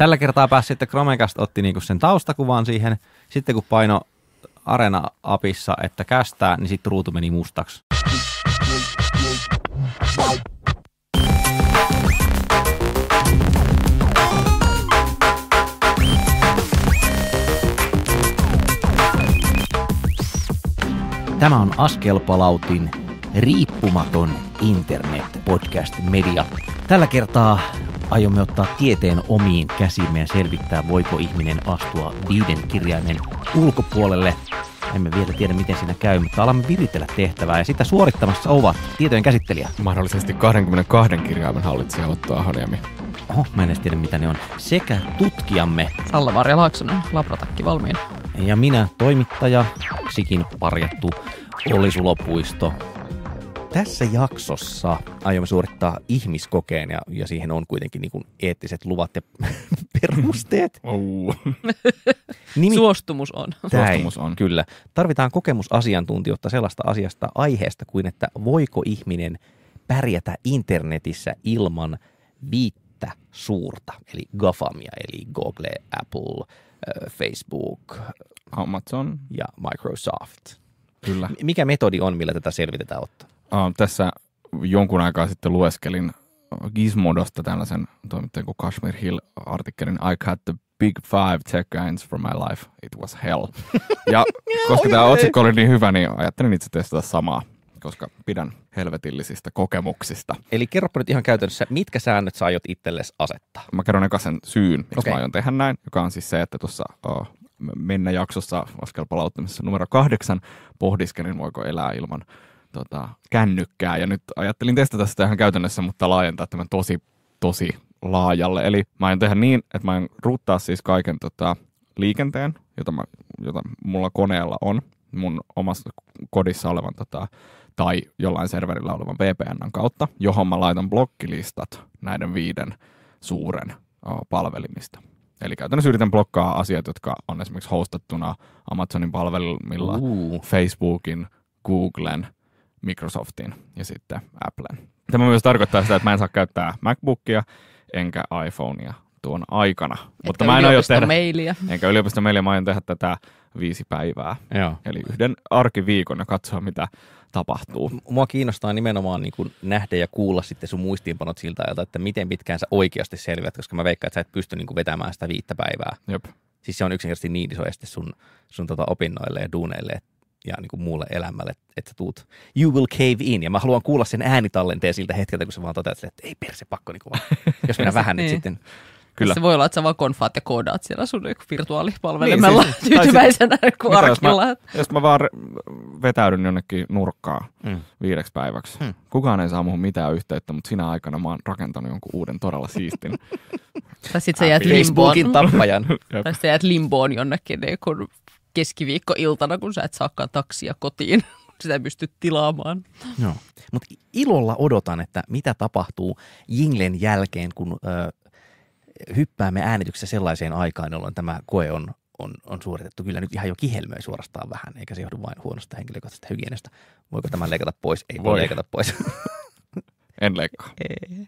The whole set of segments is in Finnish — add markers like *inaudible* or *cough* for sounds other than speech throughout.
Tällä kertaa pääsi sitten Chromecast otti niinku sen taustakuvan siihen. Sitten kun paino Arena apissa, että kästää, niin sitten ruutu meni mustaksi. Tämä on Askelpalautin riippumaton internet-podcast-media. Tällä kertaa aiomme ottaa tieteen omiin käsimme ja selvittää, voiko ihminen astua viiden kirjaimen ulkopuolelle. Emme vielä tiedä, miten siinä käy, mutta alamme viritellä tehtävää ja sitä suorittamassa ovat tietojen käsittelijä. Mahdollisesti 22 kirjaimen hallitsija Otto Ahoniemi. Oho, mä en edes tiedä, mitä ne on. Sekä tutkijamme. Salla Varja Laaksonen, labratakki valmiina. Ja minä, toimittaja, sikin parjattu Olli Sulopuisto, tässä jaksossa aiomme suorittaa ihmiskokeen ja, ja siihen on kuitenkin niin eettiset luvat ja *laughs* perusteet. Oh. *laughs* Nimi... Suostumus on. Täin, Suostumus on. Kyllä. Tarvitaan kokemusasiantuntijoita sellaista asiasta aiheesta kuin, että voiko ihminen pärjätä internetissä ilman viittä suurta, eli GAFAMia, eli Google, Apple, äh, Facebook, Amazon ja Microsoft. Kyllä. Mikä metodi on, millä tätä selvitetään ottaa? äh, tässä jonkun aikaa sitten lueskelin Gizmodosta tällaisen toimittajan kuin Kashmir Hill-artikkelin I had the big five tech guys for my life, it was hell. *laughs* Ja koska tämä otsikko oli niin hyvä, niin ajattelin itse testata samaa, koska pidän helvetillisistä kokemuksista. Eli kerropa nyt ihan käytännössä, mitkä säännöt sä aiot itsellesi asettaa? Mä kerron eka sen syyn, miksi okay. mä aion tehdä näin, joka on siis se, että tuossa oh, mennä jaksossa palauttamisessa numero kahdeksan pohdiskelin, voiko elää ilman tota, kännykkää ja nyt ajattelin testata sitä ihan käytännössä, mutta laajentaa tämän tosi, tosi laajalle. Eli mä aion tehdä niin, että mä en ruuttaa siis kaiken tota, liikenteen, jota, mä, jota mulla koneella on, mun omassa kodissa olevan tota, tai jollain serverillä olevan VPNn kautta, johon mä laitan blokkilistat näiden viiden suuren o, palvelimista. Eli käytännössä yritän blokkaa asiat, jotka on esimerkiksi hostattuna Amazonin palvelimilla, uh. Facebookin, Googlen – Microsoftin ja sitten Applen. Tämä myös tarkoittaa sitä, että mä en saa käyttää MacBookia enkä iPhonea tuon aikana. Etkä Mutta mä en aio tehdä, mailia. enkä yliopistomailia, mä aion tehdä tätä viisi päivää. Joo. Eli yhden arkiviikon ja katsoa, mitä tapahtuu. Mua kiinnostaa nimenomaan niin nähdä ja kuulla sitten sun muistiinpanot siltä ajalta, että miten pitkään sä oikeasti selviät, koska mä veikkaan, että sä et pysty niin kuin vetämään sitä viittä päivää. Jop. Siis se on yksinkertaisesti niin iso este sun, sun tota opinnoille ja duuneille, että ja niin kuin muulle elämälle, että tuut, you will cave in. Ja mä haluan kuulla sen äänitallenteen siltä hetkeltä, kun se vaan toteat, että ei perse pakko, niinku *laughs* niin kuin vaan, jos minä vähän niin. nyt sitten Kyllä. Se voi olla, että sä vaan konfaat ja koodaat siellä sun niinku virtuaalipalvelimella niin, *laughs* siis, tyytyväisenä kuin niinku Jos jos mä vaan vetäydyn jonnekin nurkkaan mm. viideksi päiväksi. Mm. Kukaan ei saa muuhun mitään yhteyttä, mutta sinä aikana mä oon rakentanut jonkun uuden todella siistin. *laughs* tai sit sä jäät limboon. tappajan. tai sä jäät limboon jonnekin niin keskiviikkoiltana, kun sä et saakaan taksia kotiin *laughs* sitä ei pysty tilaamaan. Joo, mutta ilolla odotan, että mitä tapahtuu Jinglen jälkeen, kun ö, hyppäämme äänityksessä sellaiseen aikaan, jolloin tämä koe on, on, on suoritettu. Kyllä nyt ihan jo kihelmöi suorastaan vähän, eikä se johdu vain huonosta henkilökohtaisesta hygienestä. Voiko tämä leikata pois? Ei voi leikata pois. *laughs* en leikkaa. Ei.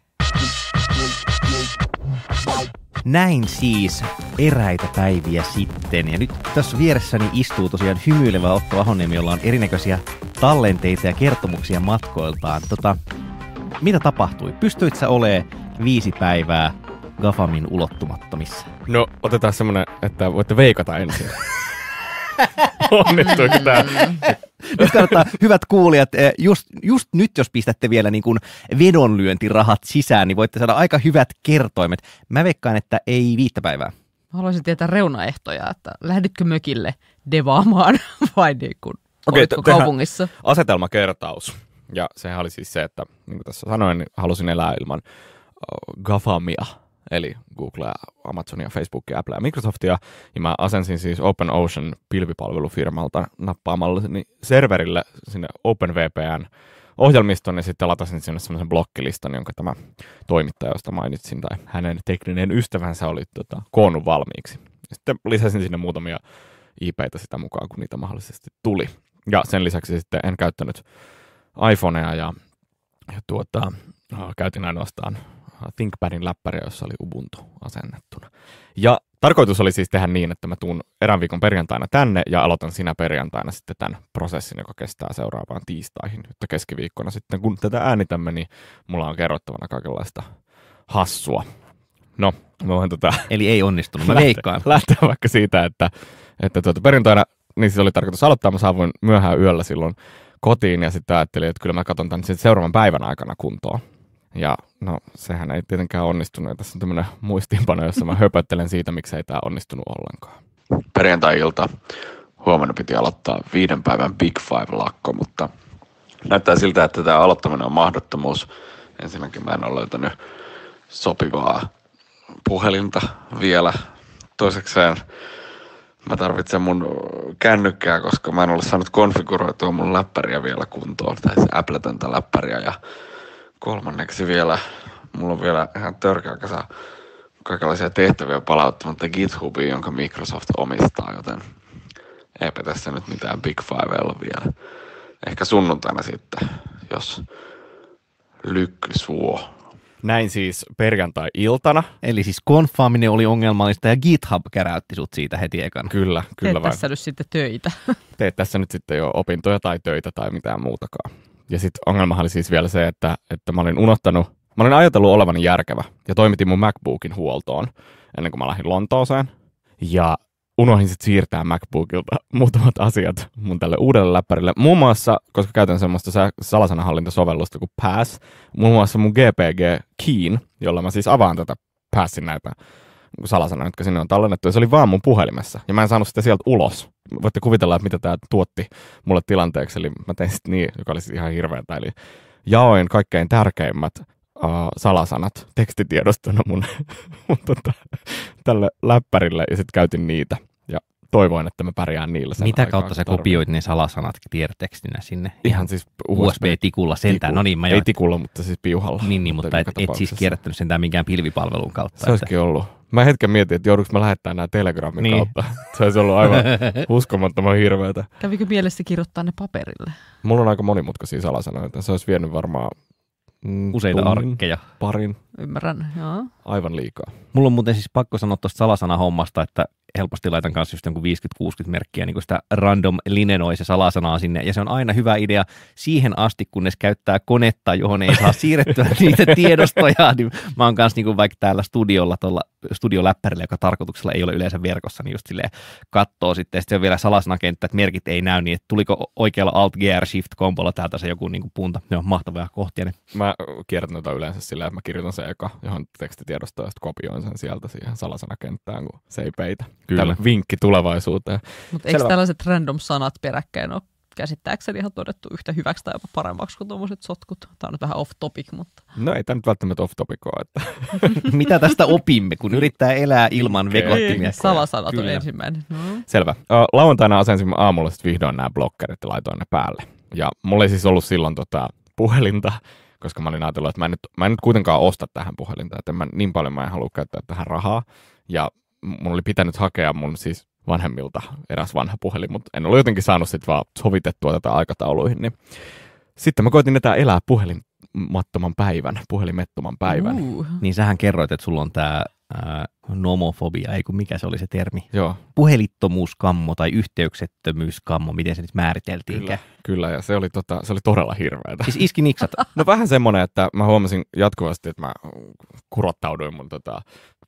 Näin siis eräitä päiviä sitten. Ja nyt tässä vieressäni istuu tosiaan hymyilevä Otto Ahonemi, jolla on erinäköisiä tallenteita ja kertomuksia matkoiltaan. Tota, mitä tapahtui? Pystyit sä olemaan viisi päivää Gafamin ulottumattomissa? No, otetaan semmonen, että voitte veikata ensin. *laughs* Onnistuiko mm. tämä? Nyt kannattaa, hyvät kuulijat, eh, just, just nyt jos pistätte vielä niin kuin vedonlyöntirahat sisään, niin voitte saada aika hyvät kertoimet. Mä veikkaan, että ei viittä päivää. Mä haluaisin tietää reunaehtoja, että lähdetkö mökille devaamaan *laughs* vai niin kuin, Okei, te- kaupungissa? Asetelmakertaus. Ja sehän oli siis se, että niin kuin tässä sanoin, niin halusin elää ilman uh, gafamia – eli Googlea, Amazonia, Facebookia, Applea ja Microsoftia, ja mä asensin siis Open Ocean pilvipalvelufirmalta nappaamalla serverille sinne OpenVPN ohjelmiston ja sitten latasin sinne semmoisen blokkilistan, jonka tämä toimittaja, josta mainitsin, tai hänen tekninen ystävänsä oli tota, koonnut valmiiksi. Sitten lisäsin sinne muutamia IPitä sitä mukaan, kun niitä mahdollisesti tuli. Ja sen lisäksi sitten en käyttänyt iPhonea ja, ja tuota, käytin ainoastaan ThinkPadin läppäri, jossa oli Ubuntu asennettuna. Ja tarkoitus oli siis tehdä niin, että mä tuun erään viikon perjantaina tänne ja aloitan sinä perjantaina sitten tämän prosessin, joka kestää seuraavaan tiistaihin. että keskiviikkona sitten, kun tätä äänitämme, niin mulla on kerrottavana kaikenlaista hassua. No, mä voin tota... *laughs* Eli ei onnistunut, mä leikkaan. Lähtee vaikka siitä, että, että tuota, perjantaina, niin siis oli tarkoitus aloittaa, mä saavuin myöhään yöllä silloin kotiin ja sitten ajattelin, että kyllä mä katson tämän seuraavan päivän aikana kuntoon. Ja no, sehän ei tietenkään onnistunut. Ja tässä on tämmöinen muistiinpano, jossa mä höpöttelen siitä, miksi ei tämä onnistunut ollenkaan. Perjantai-ilta huomenna piti aloittaa viiden päivän Big Five-lakko, mutta näyttää siltä, että tämä aloittaminen on mahdottomuus. Ensinnäkin mä en ole löytänyt sopivaa puhelinta vielä. Toisekseen mä tarvitsen mun kännykkää, koska mä en ole saanut konfiguroitua mun läppäriä vielä kuntoon, tai siis Appletonta läppäriä. Ja kolmanneksi vielä, mulla on vielä ihan törkeä kasa kaikenlaisia tehtäviä palauttamatta GitHubiin, jonka Microsoft omistaa, joten eipä tässä nyt mitään Big ole vielä. Ehkä sunnuntaina sitten, jos lykky suo. Näin siis perjantai-iltana. Eli siis konfaaminen oli ongelmallista ja GitHub käräytti sut siitä heti ekana. Kyllä, kyllä Teet vain. tässä nyt sitten töitä. Teet tässä nyt sitten jo opintoja tai töitä tai mitään muutakaan. Ja sitten ongelma oli siis vielä se, että, että mä olin unohtanut, mä olin ajatellut olevani järkevä ja toimitin mun MacBookin huoltoon ennen kuin mä lähdin Lontooseen. Ja unohdin sitten siirtää MacBookilta *laughs* muutamat asiat mun tälle uudelle läppärille. Muun muassa, koska käytän semmoista salasanahallintasovellusta kuin Pass, muun muassa mun GPG Keen, jolla mä siis avaan tätä Passin näitä salasana, jotka sinne on tallennettu, ja se oli vaan mun puhelimessa, ja mä en saanut sitä sieltä ulos. Voitte kuvitella, että mitä tämä tuotti mulle tilanteeksi, eli mä tein sitten niin, joka oli siis ihan hirveätä, eli jaoin kaikkein tärkeimmät uh, salasanat tekstitiedostona mun, *laughs* mun tota, tälle läppärille, ja sitten käytin niitä toivoin, että mä pärjään niillä sen Mitä kautta sä kopioit ne salasanat tiedotekstinä sinne? Ihan siis USB-tikulla sentään. Tiku. No niin, mä jo... Ei tikulla, mutta siis piuhalla. Niin, niin mutta et, et, siis kierrättänyt sentään minkään pilvipalvelun kautta. Se olisikin että... ollut. Mä hetken mietin, että joudunko mä lähettämään nämä Telegramin niin. kautta. *laughs* Se olisi ollut aivan *laughs* uskomattoman hirveätä. Kävikö mielessä kirjoittaa ne paperille? Mulla on aika monimutkaisia salasanoja. Se olisi vienyt varmaan Mm, useita tunnin, arkkeja. Parin. Ymmärrän, joo. Aivan liikaa. Mulla on muuten siis pakko sanoa tuosta hommasta, että helposti laitan kanssa just 50-60 merkkiä niin sitä random linenoi se salasanaa sinne, ja se on aina hyvä idea siihen asti, kunnes käyttää konetta, johon ei saa siirrettyä *laughs* niitä tiedostoja, niin mä oon kanssa niin vaikka täällä studiolla tuolla studioläppärille, joka tarkoituksella ei ole yleensä verkossa, niin just silleen katsoo sitten. sitten on vielä salasanakenttä, että merkit ei näy niin, että tuliko oikealla alt gr shift kompolla täältä se joku niin kuin punta. Ne on mahtavia kohtia. Niin. Mä kiertän tätä yleensä sillä, että mä kirjoitan sen eka johon tekstitiedostoon ja sitten kopioin sen sieltä siihen salasanakenttään, kun se ei peitä. Kyllä. Tällä vinkki tulevaisuuteen. Mutta eikö tällaiset random sanat peräkkäin ole käsittääkseni ihan todettu yhtä hyväksi tai jopa paremmaksi kuin tuommoiset sotkut. Tämä on nyt vähän off topic, mutta... No ei tämä nyt välttämättä off topic ole. Että... *laughs* Mitä tästä opimme, kun yrittää elää ilman vegottimia? Niin, Salasanat on ensimmäinen. No. Selvä. Lauantaina asensin aamulla sitten vihdoin nämä blokkerit ja laitoin ne päälle. Ja mulla ei siis ollut silloin tota puhelinta, koska mä olin ajatellut, että mä en nyt, mä en nyt kuitenkaan osta tähän puhelinta, että mä, niin paljon mä en halua käyttää tähän rahaa. Ja mun oli pitänyt hakea mun siis vanhemmilta eräs vanha puhelin, mutta en ollut jotenkin saanut sitten vaan sovitettua tätä aikatauluihin. Niin. Sitten mä koitin tätä elää puhelimattoman päivän, puhelimettoman päivän. Uh. Niin sähän kerroit, että sulla on tämä nomofobia, ei kun mikä se oli se termi? Joo. Puhelittomuuskammo tai yhteyksettömyyskammo, miten se nyt määriteltiin? Kyllä, kyllä ja se oli, tota, se oli todella hirveätä. Siis iski niksata? *laughs* no vähän semmoinen, että mä huomasin jatkuvasti, että mä kurottauduin mun tota,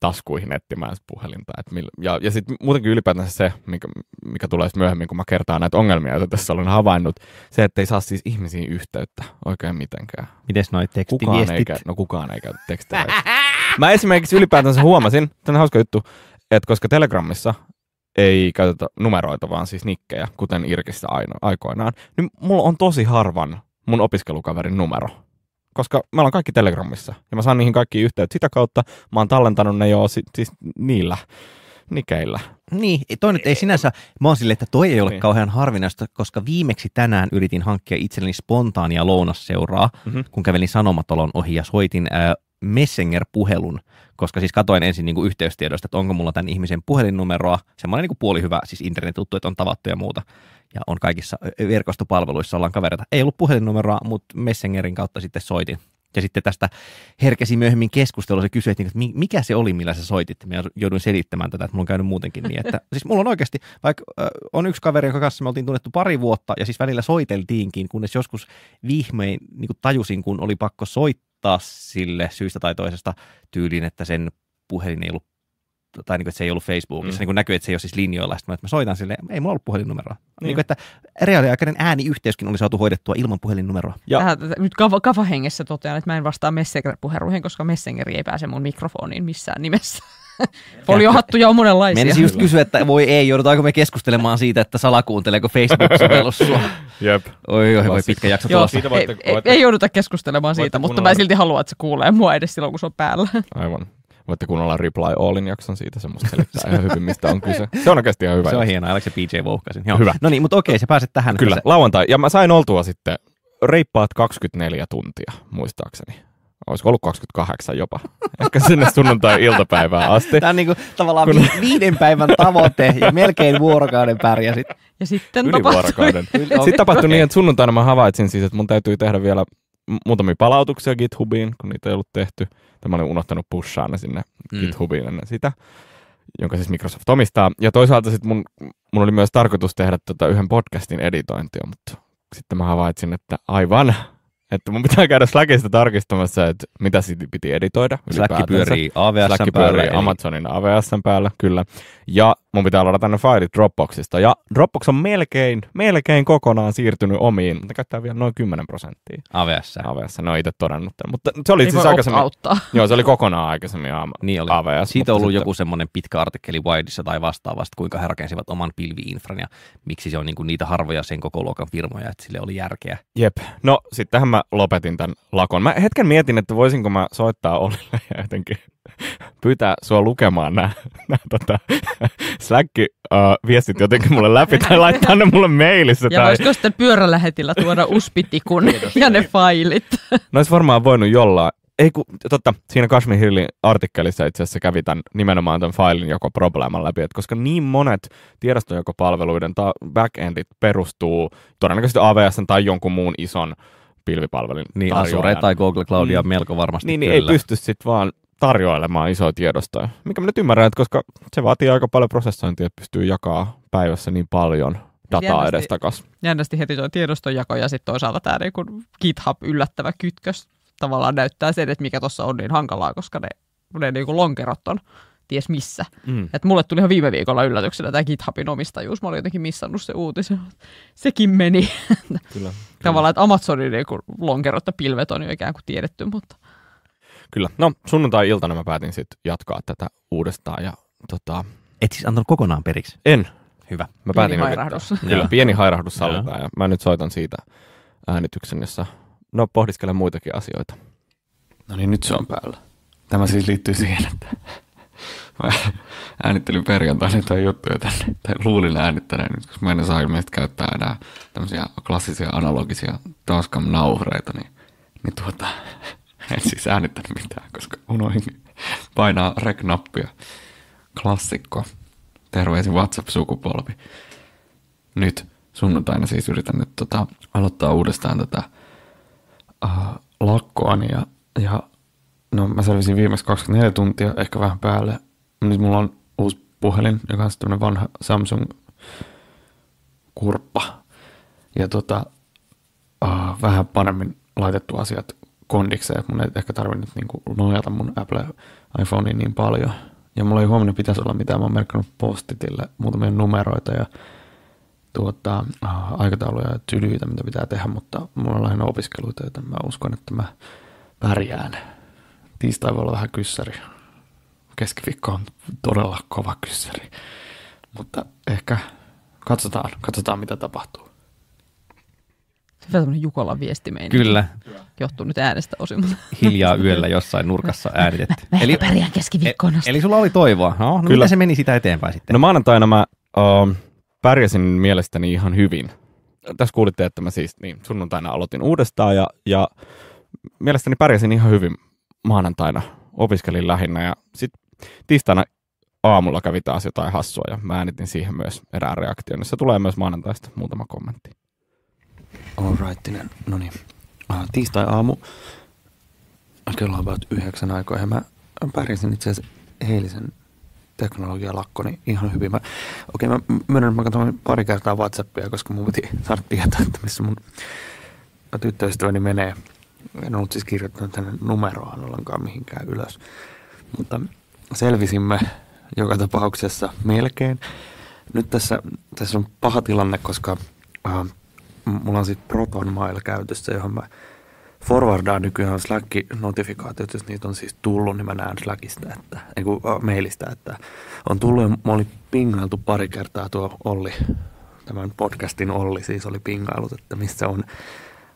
taskuihin etsimään puhelinta. Et mil, ja ja sitten muutenkin ylipäätään se, mikä, mikä tulee myöhemmin, kun mä kertaan näitä ongelmia, joita tässä olen havainnut, se, että ei saa siis ihmisiin yhteyttä oikein mitenkään. Mites noi tekstiviestit? Kukaan ei käy, no kukaan ei käytä tekstiä. *laughs* mä esimerkiksi ylipäätänsä huomasin, että on hauska juttu, että koska Telegramissa ei käytetä numeroita, vaan siis nikkejä, kuten Irkissä aino, aikoinaan, niin mulla on tosi harvan mun opiskelukaverin numero koska me ollaan kaikki Telegramissa ja mä saan niihin kaikki yhteydet sitä kautta. Mä oon tallentanut ne jo si- siis niillä nikeillä. Niin, toi nyt ei sinänsä, mä oon silleen, että toi ei ole niin. kauhean harvinaista, koska viimeksi tänään yritin hankkia itselleni spontaania lounasseuraa, mm-hmm. kun kävelin Sanomatalon ohi ja soitin äh, Messenger-puhelun, koska siis katoin ensin niin kuin yhteystiedosta, että onko mulla tämän ihmisen puhelinnumeroa, semmoinen niin kuin puolihyvä siis internet että on tavattu ja muuta ja on kaikissa verkostopalveluissa, ollaan kavereita. Ei ollut puhelinnumeroa, mutta Messengerin kautta sitten soitin. Ja sitten tästä herkesi myöhemmin keskustelua, se kysyi, että niinku, mikä se oli, millä sä soitit. Mä jouduin selittämään tätä, että mulla on käynyt muutenkin niin, että siis mulla on oikeasti, vaikka äh, on yksi kaveri, jonka kanssa me oltiin tunnettu pari vuotta ja siis välillä soiteltiinkin, kunnes joskus vihmein niin kuin tajusin, kun oli pakko soittaa sille syystä tai toisesta tyyliin, että sen puhelin ei ollut tai niin kuin, että se ei ollut Facebookissa, mm. niin kuin näkyy, että se ei ole siis linjoilla. Sitten mä, että mä soitan sille, ei mulla ollut puhelinnumeroa. Niin. Niin kuin, että reaaliaikainen ääniyhteyskin oli saatu hoidettua ilman puhelinnumeroa. Ja. Tähän, nyt kafa, totean, että mä en vastaa messenger puheruihin koska Messengeri ei pääse mun mikrofoniin missään nimessä. Foliohattuja *laughs* on monenlaisia. Menisin just kysyä, että voi ei, joudutaanko me keskustelemaan siitä, että salakuunteleeko Facebook-sovellus sua. *laughs* Jep. Oi, oi, voi pitkä jakso Joo, tulossa. Voitte, ei, ei, jouduta keskustelemaan siitä, mutta kuunnella. mä silti haluan, että se kuulee mua edes silloin, kun se on päällä. Aivan. Voitte kuunnella Reply Allin jakson siitä, se musta selittää ihan hyvin, mistä on kyse. Se on oikeasti ihan hyvä. Se on hienoa, Aleksi PJ Vouhkasin. Hyvä. No niin, mutta okei, se pääset tähän. Kyllä, tässä. lauantai. Ja mä sain oltua sitten reippaat 24 tuntia, muistaakseni olisiko ollut 28 jopa, *laughs* ehkä sinne sunnuntai-iltapäivään asti. Tämä on niin kuin, tavallaan kun... viiden päivän tavoite ja melkein vuorokauden pärjäsit. Ja sitten Yli tapahtui. Vuorokauden. Sitten tapahtui okay. niin, että sunnuntaina mä havaitsin siis, että mun täytyy tehdä vielä muutamia palautuksia GitHubiin, kun niitä ei ollut tehty. Tämä olin unohtanut pushaa ne sinne mm. GitHubiin ennen sitä, jonka siis Microsoft omistaa. Ja toisaalta sitten mun, mun oli myös tarkoitus tehdä tota yhden podcastin editointia, mutta sitten mä havaitsin, että aivan, että mun pitää käydä Slackista tarkistamassa, että mitä siitä piti editoida. Slack pyörii AVS Slack päällä. Pyörii eli... Amazonin AVS päällä, kyllä. Ja mun pitää ladata ne failit Dropboxista. Ja Dropbox on melkein, melkein kokonaan siirtynyt omiin, mutta käyttää vielä noin 10 prosenttia. AVS. AVS, ne on itse todennut Mutta se oli siis aikaisemmin. Auttaa. *laughs* Joo, se oli kokonaan aikaisemmin AVS. *laughs* Niin oli. AVS, Siitä on ollut sitten... joku semmoinen pitkä artikkeli Wiredissa tai vastaavasta, kuinka he rakensivat oman pilviinfran ja miksi se on niinku niitä harvoja sen koko luokan firmoja, että sille oli järkeä. Jep. No sittenhän mä lopetin tämän lakon. Mä hetken mietin, että voisinko mä soittaa Olille ja jotenkin pyytää sua lukemaan nämä, nämä tota, Slack-viestit jotenkin mulle läpi tai laittaa ne mulle mailissa. Ja tai... voisiko sitten pyörälähetillä tuoda uspitikun Kiitos, ja ne failit? No olisi varmaan voinut jollain. Ei kun, totta, siinä Kashmir Hillin artikkelissa itse asiassa kävi tämän, nimenomaan tämän failin joko probleeman läpi, että koska niin monet tiedostojakopalveluiden ta- backendit perustuu todennäköisesti AVS tai jonkun muun ison pilvipalvelin Niin Azure tai Google Cloudia mm. melko varmasti Niin, niin ei pysty sitten vaan tarjoilemaan isoja tiedostoja. Mikä mä nyt ymmärrän, että koska se vaatii aika paljon prosessointia, että pystyy jakaa päivässä niin paljon dataa edestakas. Jännästi heti tuo tiedostojako ja sitten toisaalta tämä niinku GitHub yllättävä kytkös tavallaan näyttää sen, että mikä tuossa on niin hankalaa, koska ne, ne niinku lonkerot on ties missä. Mm. Et mulle tuli ihan viime viikolla yllätyksenä tämä GitHubin omistajuus. Mä olin jotenkin missannut se uutisen. Sekin meni. *laughs* Kyllä, kyllä. Tavallaan, että Amazonin niin lonkerot ja pilvet on jo ikään kuin tiedetty, mutta... Kyllä. No, sunnuntai-iltana mä päätin sitten jatkaa tätä uudestaan. Ja, tota... Et siis antanut kokonaan periksi? En. Hyvä. Mä pieni päätin hairahdus. Kyllä, pieni hairahdus sallitaan. Ja mä nyt soitan siitä äänityksen, jossa no, pohdiskelen muitakin asioita. No niin, nyt se on päällä. Tämä siis liittyy siihen, että mä äänittelin perjantaina jotain juttuja tänne, tai luulin äänittäneen nyt, koska mä en saa ilmeisesti käyttää enää tämmöisiä klassisia analogisia Tascam nauhreita, niin, niin tuota, en siis äänittänyt mitään, koska unoin painaa rek-nappia. Klassikko. Terveisin WhatsApp-sukupolvi. Nyt sunnuntaina siis yritän nyt tota, aloittaa uudestaan tätä uh, lakkoani ja, ja no mä selvisin viimeksi 24 tuntia, ehkä vähän päälle nyt niin mulla on uusi puhelin, joka on tämmöinen vanha Samsung kurppa. Ja tota, uh, vähän paremmin laitettu asiat kondikseen. Mun ei ehkä tarvinnut niinku nojata mun Apple iPhone niin paljon. Ja mulla ei huomenna pitäisi olla mitään. Mä oon merkannut postitille muutamia numeroita ja tuota, aikatauluja ja tylyitä, mitä pitää tehdä, mutta mulla on lähinnä opiskeluita, joten mä uskon, että mä pärjään. Tiistai voi olla vähän kyssäri keskiviikko on todella kova kyssäri. Mutta ehkä katsotaan, katsotaan mitä tapahtuu. Se on tämmöinen Jukolan viesti meidän. Kyllä. Johtuu nyt äänestä osin. Mutta... Hiljaa yöllä jossain nurkassa äänitetty. Mä eli, pärjään keskiviikkoon asti. E- eli sulla oli toivoa. No, no Kyllä. se meni sitä eteenpäin sitten? No maanantaina mä uh, pärjäsin mielestäni ihan hyvin. Tässä kuulitte, että mä siis niin, sunnuntaina aloitin uudestaan ja, ja mielestäni pärjäsin ihan hyvin maanantaina. Opiskelin lähinnä ja sitten tiistaina aamulla kävi taas jotain hassua ja mä äänitin siihen myös erään reaktion, se tulee myös maanantaista muutama kommentti. right, no niin. Äh, tiistai aamu, kello on about yhdeksän aikoja ja mä pärjäsin itse asiassa eilisen teknologialakko, niin ihan hyvin. Mä, okei, okay, mä myönnän, mä katsoin pari kertaa Whatsappia, koska mun piti saada tietää, että missä mun tyttöystäväni menee. En ollut siis kirjoittanut tänne numeroaan ollenkaan mihinkään ylös. Mutta selvisimme joka tapauksessa melkein. Nyt tässä, tässä on paha tilanne, koska äh, mulla on sitten Proton Mail käytössä, johon mä forwardaan nykyään Slack-notifikaatiot, jos niitä on siis tullut, niin mä näen Slackista, että, ei kun, äh, mailista, että on tullut Mä oli pingailtu pari kertaa tuo Olli, tämän podcastin Olli siis oli pingailut, että missä on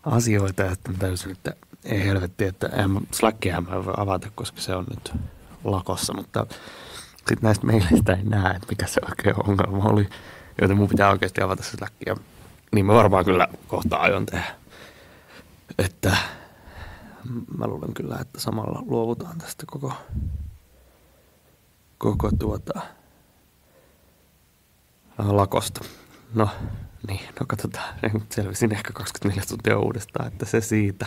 asioita, että mä täysin, että ei helvetti, että en, Slackia mä voi avata, koska se on nyt lakossa, mutta sitten näistä meilleistä ei näe, että mikä se oikein ongelma oli. Joten mun pitää oikeasti avata se läkkiä. Niin mä varmaan kyllä kohta aion tehdä. Että mä luulen kyllä, että samalla luovutaan tästä koko, koko tuota, äh, lakosta. No niin, no katsotaan. *laughs* Selvisin ehkä 24 tuntia uudestaan, että se siitä.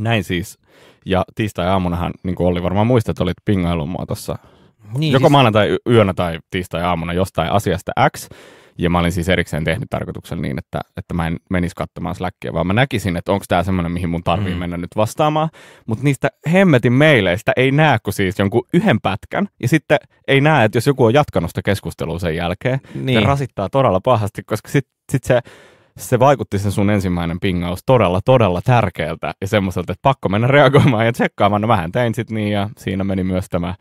Näin siis. Ja tiistai-aamunahan, niin kuin oli varmaan muistat, olit pingailun tuossa Niin, Joko siis... maanantai yönä tai tiistai-aamuna jostain asiasta X. Ja mä olin siis erikseen tehnyt tarkoituksen niin, että, että mä en menisi katsomaan släkkiä, vaan mä näkisin, että onko tämä semmoinen, mihin mun tarvii mm. mennä nyt vastaamaan. Mutta niistä hemmetin meileistä ei näe kuin siis jonkun yhden pätkän. Ja sitten ei näe, että jos joku on jatkanut sitä keskustelua sen jälkeen, niin. se rasittaa todella pahasti, koska sitten sit se se vaikutti sen sun ensimmäinen pingaus todella, todella tärkeältä ja semmoiselta, että pakko mennä reagoimaan ja tsekkaamaan. No vähän tein sitten niin ja siinä meni myös tämä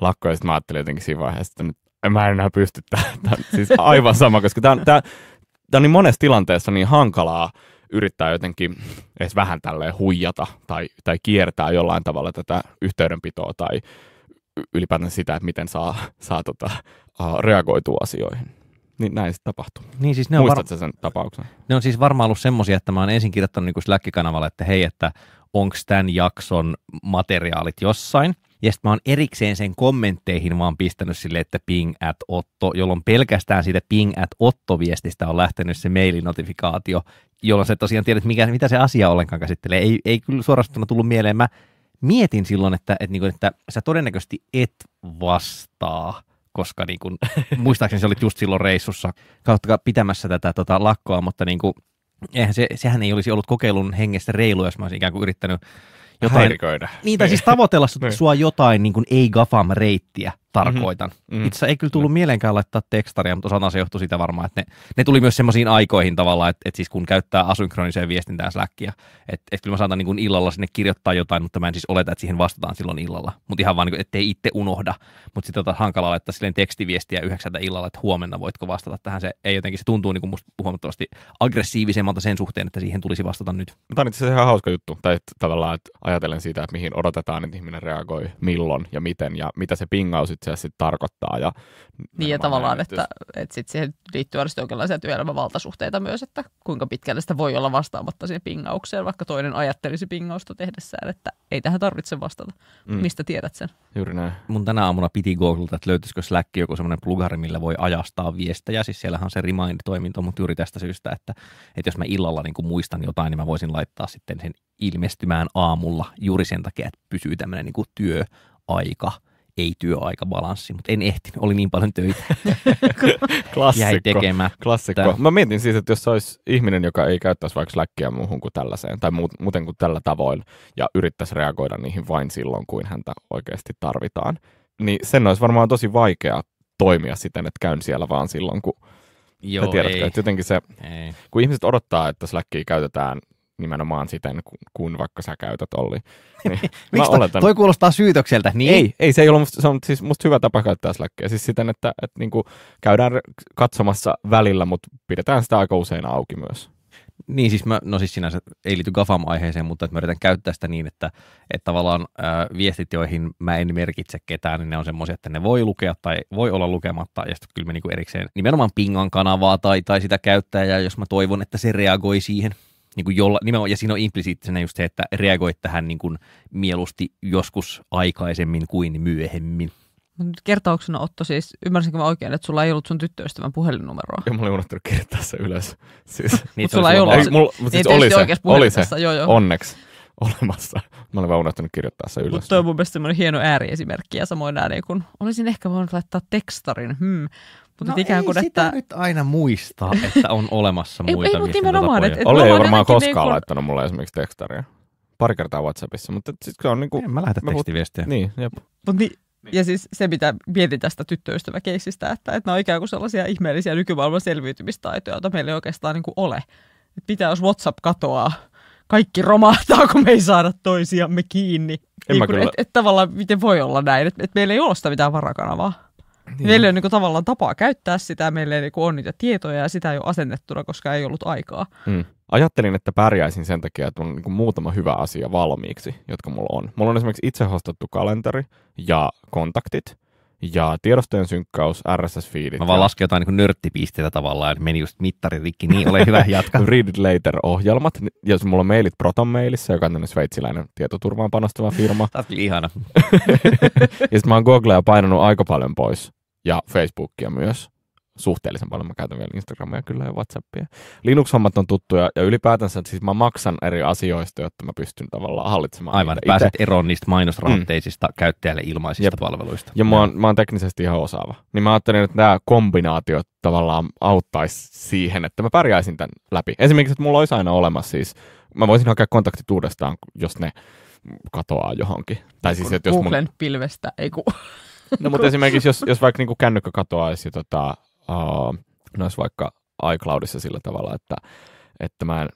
lakko ja sitten mä ajattelin jotenkin siinä vaiheessa, että nyt mä en enää pysty tähän. Siis aivan sama, koska tämä on, tää, tää on niin monessa tilanteessa niin hankalaa yrittää jotenkin edes vähän tälleen huijata tai, tai kiertää jollain tavalla tätä yhteydenpitoa tai ylipäätään sitä, että miten saa, saa tota, reagoitua asioihin. Niin näin se tapahtuu. Niin siis ne on Muistatko var... sen tapauksen? Ne on siis varmaan ollut semmoisia, että mä oon ensin kirjoittanut niin Slack-kanavalle, että hei, että onko tämän jakson materiaalit jossain. Ja sitten mä oon erikseen sen kommentteihin mä oon pistänyt sille, että ping at Otto, jolloin pelkästään siitä ping at Otto-viestistä on lähtenyt se mailinotifikaatio, jolloin sä tosiaan tiedät, mikä, mitä se asia ollenkaan käsittelee. Ei, ei kyllä suorastaan tullut mieleen. Mä mietin silloin, että, että, että, niinku, että sä todennäköisesti et vastaa koska niin kuin, *laughs* muistaakseni se oli just silloin reissussa kautta pitämässä tätä tota, lakkoa, mutta niin kuin, eihän se, sehän ei olisi ollut kokeilun hengestä reilu, jos mä olisin ikään kuin yrittänyt jotain, Häiriköidä. Niin, tai siis tavoitella *laughs* niin. sua jotain niin kuin ei-Gafam-reittiä tarkoitan. Mm-hmm. Mm-hmm. Itse ei kyllä tullut niin. mieleenkään laittaa tekstaria, mutta osana se johtui siitä varmaan, että ne, ne tuli myös semmoisiin aikoihin tavallaan, että, että siis kun käyttää asynkroniseen viestintään Slackia, että, että kyllä mä saatan niin kuin illalla sinne kirjoittaa jotain, mutta mä en siis oleta, että siihen vastataan silloin illalla. Mutta ihan vaan, niin kuin, ettei itse unohda. Mutta sitten on hankalaa laittaa silleen tekstiviestiä yhdeksältä illalla, että huomenna voitko vastata tähän. Se ei jotenkin, se tuntuu niin kuin musta huomattavasti aggressiivisemmalta sen suhteen, että siihen tulisi vastata nyt. Tämä on itse asiassa ihan hauska juttu, tai tavallaan, että ajatellen siitä, että mihin odotetaan, että ihminen reagoi milloin ja miten ja mitä se pingaus itse asiassa tarkoittaa. Ja niin ja tavallaan, yritys... että, että sit siihen liittyy aina jonkinlaisia työelämävaltasuhteita myös, että kuinka pitkälle sitä voi olla vastaamatta siihen pingaukseen, vaikka toinen ajattelisi pingausta tehdessään, että ei tähän tarvitse vastata. Mm. Mistä tiedät sen? Juuri näin. Mun tänä aamuna piti googlata, että löytyisikö Slack joku semmoinen plugari, millä voi ajastaa viestejä. Siis siellähän on se remind-toiminto, mutta juuri tästä syystä, että, että jos mä illalla niin muistan jotain, niin mä voisin laittaa sitten sen ilmestymään aamulla juuri sen takia, että pysyy tämmöinen niin työaika – ei työaikabalanssi, mutta en ehtinyt, oli niin paljon töitä. *laughs* klassikko, jäi tekemään. Klassikko. Mä mietin siis, että jos olisi ihminen, joka ei käyttäisi vaikka släkkiä, muuhun kuin tällaiseen, tai muuten kuin tällä tavoin, ja yrittäisi reagoida niihin vain silloin, kuin häntä oikeasti tarvitaan, niin sen olisi varmaan tosi vaikea toimia siten, että käyn siellä vaan silloin, kun Joo, tiedätkö, ei. että jotenkin se, ei. kun ihmiset odottaa, että Slackia käytetään nimenomaan siten, kun, kun vaikka sä käytät Olli. *laughs* Niin Miksi oletan... toi kuulostaa syytökseltä? Niin? Ei, ei, se ei ollut, musta, se on siis musta hyvä tapa käyttää Slackia. Siis siten, että, että niin kuin käydään katsomassa välillä, mutta pidetään sitä aika usein auki myös. Niin siis mä, no siis sinänsä ei liity Gafam aiheeseen, mutta että mä yritän käyttää sitä niin, että, että tavallaan ää, viestit, joihin mä en merkitse ketään, niin ne on semmoisia, että ne voi lukea tai voi olla lukematta, ja sitten kyllä mä niinku erikseen nimenomaan pingan kanavaa tai, tai sitä käyttäjää, jos mä toivon, että se reagoi siihen niin kuin jolla, nimenomaan, ja siinä on implisiittisenä just se, että reagoit tähän niin kuin mieluusti joskus aikaisemmin kuin myöhemmin. Nyt kertauksena Otto siis, ymmärsinkö mä oikein, että sulla ei ollut sun tyttöystävän puhelinnumeroa? Joo, mä olin unohtanut kirjoittaa se ylös. *laughs* Siis. niin, sulla ei ollut. Ei, mulla, mutta siis oli se, oli se, joo, joo. onneksi *laughs* olemassa. Mä olin vaan unohtanut kirjoittaa se ylös. Mutta on mun mielestä semmoinen hieno ääriesimerkki ja samoin ääni, kun olisin ehkä voinut laittaa tekstarin. Hmm. Mutta no ikään kuin, ei että... sitä nyt aina muistaa, että on olemassa muita *laughs* ei, ei, mutta nimenomaan, et, et Oli ei varmaan koskaan niin kuin... laittanut mulle esimerkiksi tekstaria. Pari kertaa Whatsappissa, mutta sitten se on niin kuin... En mä lähetä tekstiviestiä. Niin, jep. Mut ni... Niin. Ja siis se, mitä mietin tästä tyttöystäväkeisistä, että, että ne on ikään kuin sellaisia ihmeellisiä nykymaailman selviytymistaitoja, joita meillä ei oikeastaan niin kuin ole. Että mitä jos WhatsApp katoaa, kaikki romahtaa, kun me ei saada toisiamme kiinni. niin kuin, Että et, tavallaan miten voi olla näin, että et meillä ei ole sitä mitään varakanavaa. Niin. Meillä on niin tavallaan tapaa käyttää sitä, meillä ei niin ole niitä tietoja ja sitä ei ole asennettuna, koska ei ollut aikaa. Mm. Ajattelin, että pärjäisin sen takia, että on niin muutama hyvä asia valmiiksi, jotka mulla on. Mulla on esimerkiksi itse hostattu kalenteri ja kontaktit ja tiedostojen synkkaus, RSS-fiilit. Mä vaan ja... lasken jotain niin nörttipisteitä tavallaan, että meni just mittari rikki, niin ole hyvä, *laughs* jatka. Read it later-ohjelmat, jos mulla on mailit Proton mailissa, joka on tämmöinen sveitsiläinen tietoturvaan panostava firma. Tämä ihana. *laughs* ja sitten mä oon Googlea painanut aika paljon pois ja Facebookia myös. Suhteellisen paljon mä käytän vielä Instagramia kyllä ja Whatsappia. Linux-hommat on tuttuja ja ylipäätänsä että siis mä maksan eri asioista, jotta mä pystyn tavallaan hallitsemaan. Aivan, niitä pääset eroon niistä mainosrahoitteisista mm. käyttäjälle ilmaisista Jep. palveluista. Ja mä oon, mä oon teknisesti ihan osaava. Niin mä ajattelin, että nämä kombinaatiot tavallaan auttaisi siihen, että mä pärjäisin tämän läpi. Esimerkiksi, että mulla olisi aina olemassa siis, mä voisin hakea kontaktit uudestaan, jos ne katoaa johonkin. Tai siis, että jos Googlen mun... pilvestä, ei kun... No mutta esimerkiksi jos, jos vaikka niinku kännykkä katoaisi tota, uh, nois vaikka iCloudissa sillä tavalla, että, että mä en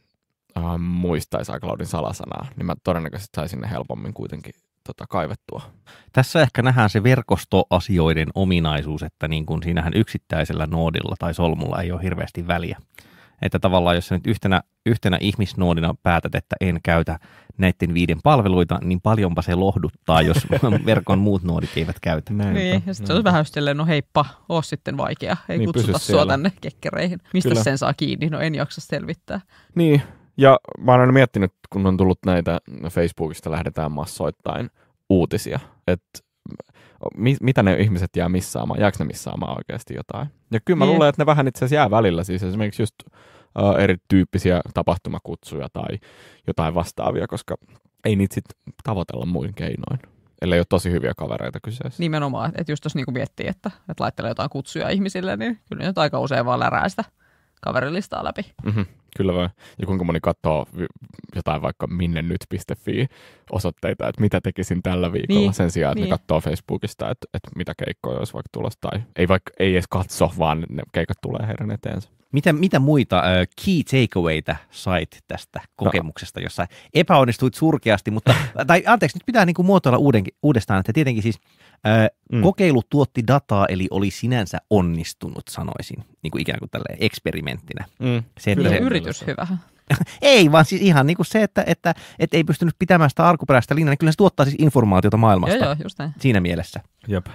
uh, muistaisi iCloudin salasanaa, niin mä todennäköisesti saisin ne helpommin kuitenkin tota, kaivettua. Tässä ehkä nähdään se verkostoasioiden ominaisuus, että niin kun siinähän yksittäisellä noodilla tai solmulla ei ole hirveästi väliä. Että tavallaan jos sä nyt yhtenä, yhtenä ihmisnuodina päätät, että en käytä näiden viiden palveluita, niin paljonpa se lohduttaa, jos *laughs* verkon muut nuodit eivät käytä. Näin, niin, ja sitten se on vähän just silleen, no heippa, oo sitten vaikea, ei niin, kutsuta sua tänne kekkereihin. Mistä Kyllä. sen saa kiinni? No en jaksa selvittää. Niin, ja mä oon miettinyt, kun on tullut näitä no, Facebookista lähdetään massoittain uutisia, että mi, mitä ne ihmiset jää missaamaan, jääkö ne missaamaan oikeasti jotain. Ja kyllä mä niin. luulen, että ne vähän itse asiassa jää välillä, siis esimerkiksi just uh, erityyppisiä tapahtumakutsuja tai jotain vastaavia, koska ei niitä sitten tavoitella muin keinoin. Ellei ole tosi hyviä kavereita kyseessä. Nimenomaan, että just jos niinku miettii, että, että laittelee jotain kutsuja ihmisille, niin kyllä nyt aika usein vaan lärää sitä kaverilistaa läpi. Mm-hmm. Kyllä vai? Ja kuinka moni katsoo jotain vaikka minne nyt.fi osoitteita, että mitä tekisin tällä viikolla niin, sen sijaan, että niin. ne katsoo Facebookista, että, että mitä keikkoja olisi vaikka tulossa. Tai ei, vaikka, ei edes katso, vaan ne keikat tulee heidän eteensä. Mitä, mitä muita uh, key takeawayta sait tästä no. kokemuksesta, jossa epäonnistuit surkeasti, mutta, *laughs* tai anteeksi, nyt pitää niin kuin muotoilla uuden, uudestaan, että tietenkin siis uh, mm. kokeilu tuotti dataa, eli oli sinänsä onnistunut, sanoisin, niin kuin ikään kuin tälleen eksperimenttinä. Mm. Se, että se, yritys hyvä. *laughs* Ei, vaan siis ihan niin kuin se, että, että, että ei pystynyt pitämään sitä alkuperäistä linjaa, niin kyllä se tuottaa siis informaatiota maailmasta. Joo, joo, just Siinä mielessä. Jep.